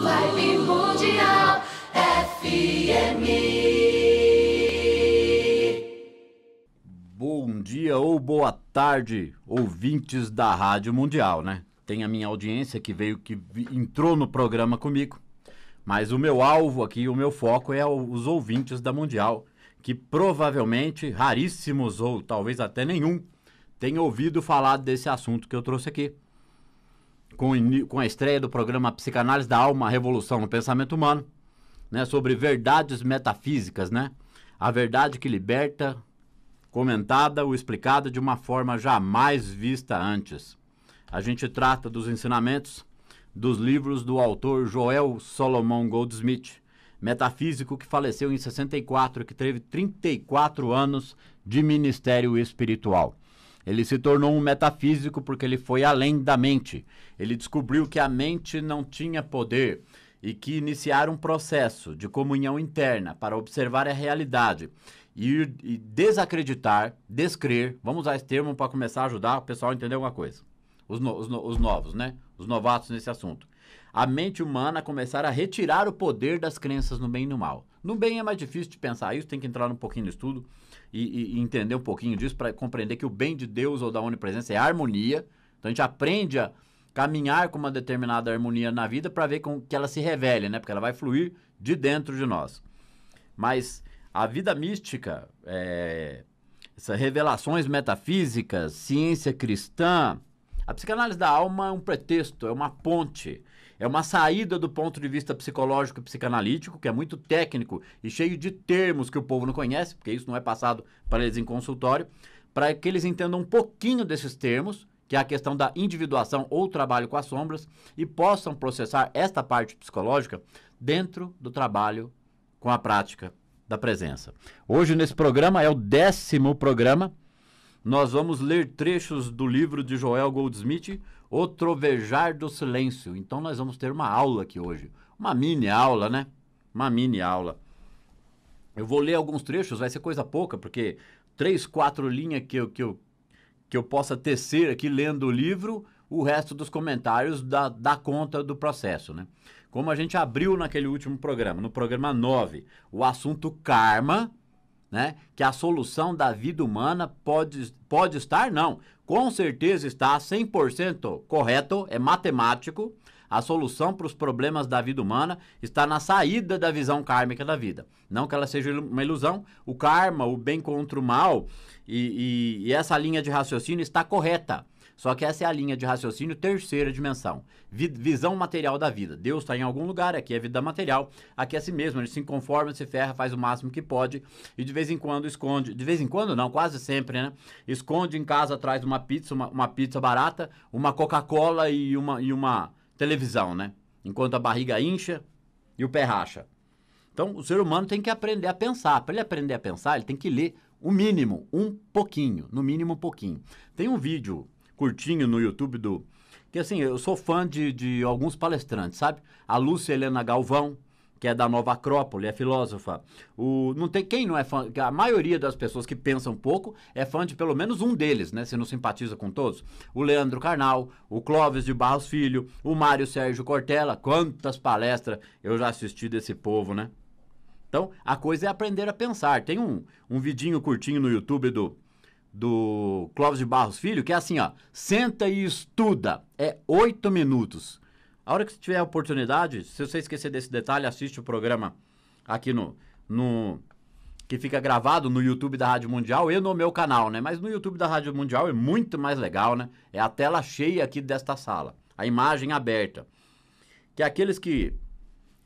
Live Mundial FM. Bom dia ou boa tarde, ouvintes da Rádio Mundial, né? Tem a minha audiência que veio, que entrou no programa comigo. Mas o meu alvo aqui, o meu foco é os ouvintes da Mundial, que provavelmente raríssimos ou talvez até nenhum tem ouvido falar desse assunto que eu trouxe aqui com, com a estreia do programa Psicanálise da Alma, Revolução no Pensamento Humano, né, sobre verdades metafísicas, né? A verdade que liberta, comentada ou explicada de uma forma jamais vista antes. A gente trata dos ensinamentos dos livros do autor Joel Solomon Goldsmith, metafísico que faleceu em 64 e que teve 34 anos de ministério espiritual. Ele se tornou um metafísico porque ele foi além da mente. Ele descobriu que a mente não tinha poder e que iniciar um processo de comunhão interna para observar a realidade e, e desacreditar, descrer. Vamos usar esse termo para começar a ajudar o pessoal a entender alguma coisa. Os, no, os, no, os novos, né? Os novatos nesse assunto. A mente humana começar a retirar o poder das crenças no bem e no mal no bem é mais difícil de pensar isso, tem que entrar um pouquinho no estudo e, e entender um pouquinho disso para compreender que o bem de Deus ou da onipresença é harmonia. Então a gente aprende a caminhar com uma determinada harmonia na vida para ver com que ela se revele, né? Porque ela vai fluir de dentro de nós. Mas a vida mística, é, essas revelações metafísicas, ciência cristã, a psicanálise da alma é um pretexto, é uma ponte. É uma saída do ponto de vista psicológico e psicanalítico, que é muito técnico e cheio de termos que o povo não conhece, porque isso não é passado para eles em consultório, para que eles entendam um pouquinho desses termos, que é a questão da individuação ou trabalho com as sombras, e possam processar esta parte psicológica dentro do trabalho com a prática da presença. Hoje, nesse programa, é o décimo programa nós vamos ler trechos do livro de Joel Goldsmith, O Trovejar do Silêncio. Então nós vamos ter uma aula aqui hoje, uma mini aula, né? Uma mini aula. Eu vou ler alguns trechos, vai ser coisa pouca, porque três, quatro linhas que eu, que eu, que eu possa tecer aqui lendo o livro, o resto dos comentários dá, dá conta do processo, né? Como a gente abriu naquele último programa, no programa 9, o assunto karma, né? Que a solução da vida humana pode, pode estar, não, com certeza está 100% correto, é matemático. A solução para os problemas da vida humana está na saída da visão kármica da vida. Não que ela seja uma ilusão, o karma, o bem contra o mal e, e, e essa linha de raciocínio está correta. Só que essa é a linha de raciocínio terceira dimensão. visão material da vida. Deus está em algum lugar, aqui é vida material, aqui é si mesmo, ele se conforma, se ferra, faz o máximo que pode e de vez em quando esconde, de vez em quando não, quase sempre, né? Esconde em casa atrás de uma pizza, uma, uma pizza barata, uma Coca-Cola e uma, e uma televisão, né? Enquanto a barriga incha e o pé racha. Então, o ser humano tem que aprender a pensar. Para ele aprender a pensar, ele tem que ler o mínimo, um pouquinho, no mínimo um pouquinho. Tem um vídeo curtinho no YouTube do. Que assim, eu sou fã de, de alguns palestrantes, sabe? A Lúcia Helena Galvão, que é da Nova Acrópole, é filósofa. O, não tem quem não é fã, a maioria das pessoas que pensam pouco é fã de pelo menos um deles, né? Se não simpatiza com todos. O Leandro Carnal, o Clóvis de Barros Filho, o Mário Sérgio Cortella, quantas palestras eu já assisti desse povo, né? Então, a coisa é aprender a pensar. Tem um, um vidinho curtinho no YouTube do do Clóvis de Barros Filho, que é assim, ó, senta e estuda, é oito minutos. A hora que você tiver a oportunidade, se você esquecer desse detalhe, assiste o programa aqui no, no que fica gravado no YouTube da Rádio Mundial e no meu canal, né? Mas no YouTube da Rádio Mundial é muito mais legal, né? É a tela cheia aqui desta sala, a imagem aberta. Que é aqueles que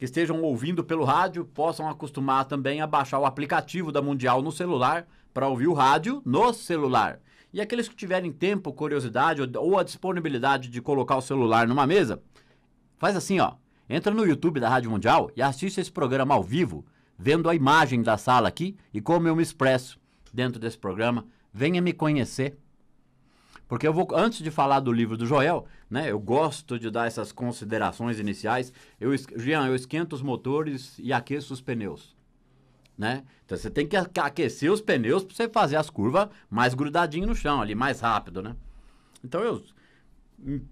que estejam ouvindo pelo rádio possam acostumar também a baixar o aplicativo da Mundial no celular para ouvir o rádio no celular. E aqueles que tiverem tempo, curiosidade ou a disponibilidade de colocar o celular numa mesa, faz assim, ó. Entra no YouTube da Rádio Mundial e assiste esse programa ao vivo, vendo a imagem da sala aqui e como eu me expresso dentro desse programa. Venha me conhecer porque eu vou, antes de falar do livro do Joel, né? Eu gosto de dar essas considerações iniciais. Eu, Jean, eu esquento os motores e aqueço os pneus. Né? Então você tem que aquecer os pneus para você fazer as curvas mais grudadinho no chão ali, mais rápido, né? Então eu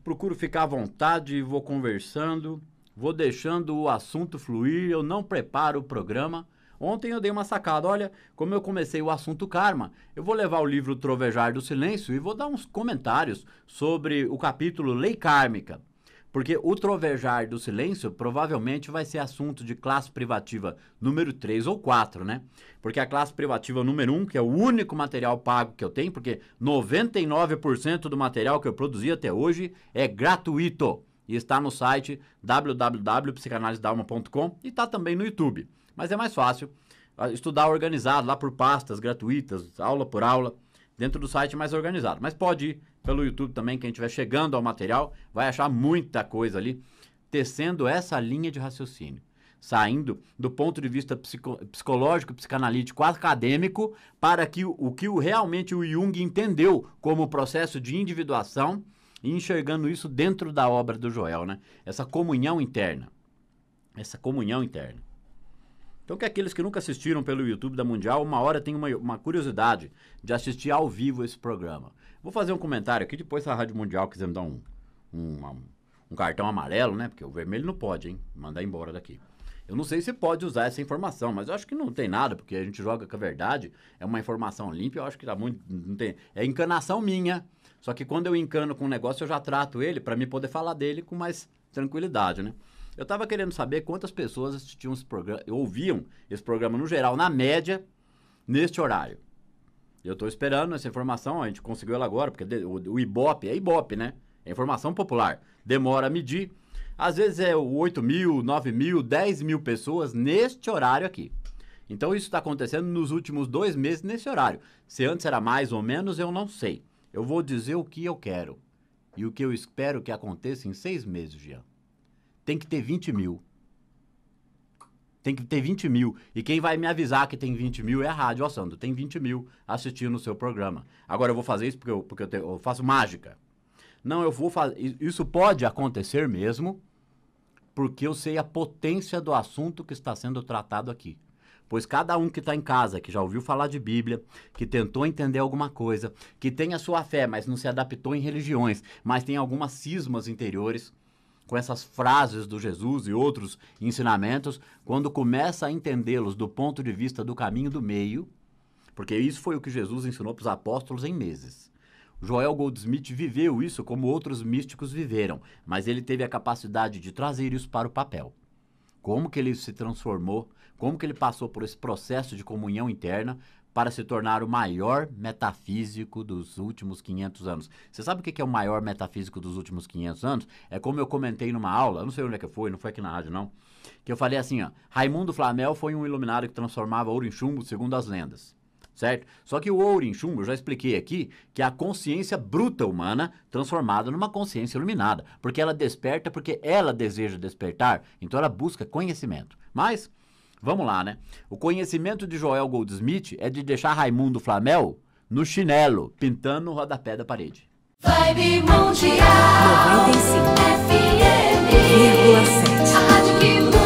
procuro ficar à vontade, vou conversando, vou deixando o assunto fluir, eu não preparo o programa Ontem eu dei uma sacada, olha, como eu comecei o assunto karma, eu vou levar o livro Trovejar do Silêncio e vou dar uns comentários sobre o capítulo Lei Kármica. Porque o trovejar do silêncio provavelmente vai ser assunto de classe privativa número 3 ou 4, né? Porque a classe privativa número 1, que é o único material pago que eu tenho, porque 99% do material que eu produzi até hoje é gratuito e está no site www.psicanalisedalma.com e está também no YouTube. Mas é mais fácil ah, estudar organizado, lá por pastas gratuitas, aula por aula, dentro do site mais organizado. Mas pode ir pelo YouTube também, quem estiver chegando ao material vai achar muita coisa ali, tecendo essa linha de raciocínio saindo do ponto de vista psico, psicológico, psicanalítico, acadêmico, para que o que realmente o Jung entendeu como processo de individuação e enxergando isso dentro da obra do Joel, né? Essa comunhão interna. Essa comunhão interna. Então, que aqueles que nunca assistiram pelo YouTube da Mundial, uma hora tem uma, uma, curiosidade de assistir ao vivo esse programa. Vou fazer um comentário aqui, depois se a Rádio Mundial quiser me dar um, um, um cartão amarelo, né? Porque o vermelho não pode, hein? Mandar embora daqui. Eu não sei se pode usar essa informação, mas eu acho que não tem nada, porque a gente joga com a verdade, é uma informação limpa, eu acho que tá muito. Não tem, é encanação minha. Só que quando eu encano com um negócio, eu já trato ele para me poder falar dele com mais tranquilidade, né? Eu estava querendo saber quantas pessoas assistiam esse programa, ouviam esse programa no geral, na média, neste horário. Eu estou esperando essa informação, a gente conseguiu ela agora, porque o, o Ibope, é Ibope, né? É informação popular. Demora a medir, às vezes é 8 mil, 9 mil, 10 mil pessoas neste horário aqui. Então isso está acontecendo nos últimos dois meses nesse horário. Se antes era mais ou menos, eu não sei. Eu vou dizer o que eu quero e o que eu espero que aconteça em seis meses, Jean. Tem que ter 20 mil. Tem que ter 20 mil. E quem vai me avisar que tem 20 mil é a rádio. Ó, oh, Sandro, tem 20 mil assistindo o seu programa. Agora eu vou fazer isso porque eu, porque eu, te, eu faço mágica. Não, eu vou fazer. Isso pode acontecer mesmo, porque eu sei a potência do assunto que está sendo tratado aqui. Pois cada um que está em casa, que já ouviu falar de Bíblia, que tentou entender alguma coisa, que tem a sua fé, mas não se adaptou em religiões, mas tem algumas cismas interiores, com essas frases do Jesus e outros ensinamentos, quando começa a entendê-los do ponto de vista do caminho do meio, porque isso foi o que Jesus ensinou para os apóstolos em meses. Joel Goldsmith viveu isso como outros místicos viveram, mas ele teve a capacidade de trazer isso para o papel. Como que ele se transformou, como que ele passou por esse processo de comunhão interna para se tornar o maior metafísico dos últimos 500 anos. Você sabe o que é o maior metafísico dos últimos 500 anos? É como eu comentei numa aula, não sei onde é que foi, não foi aqui na rádio não, que eu falei assim, ó, Raimundo Flamel foi um iluminado que transformava ouro em chumbo, segundo as lendas certo? Só que o Ourinchum, eu já expliquei aqui, que é a consciência bruta humana transformada numa consciência iluminada, porque ela desperta porque ela deseja despertar, então ela busca conhecimento. Mas, vamos lá, né? O conhecimento de Joel Goldsmith é de deixar Raimundo Flamel no chinelo, pintando o rodapé da parede. Vibe Mundial 95 FM 1,7 A rádio que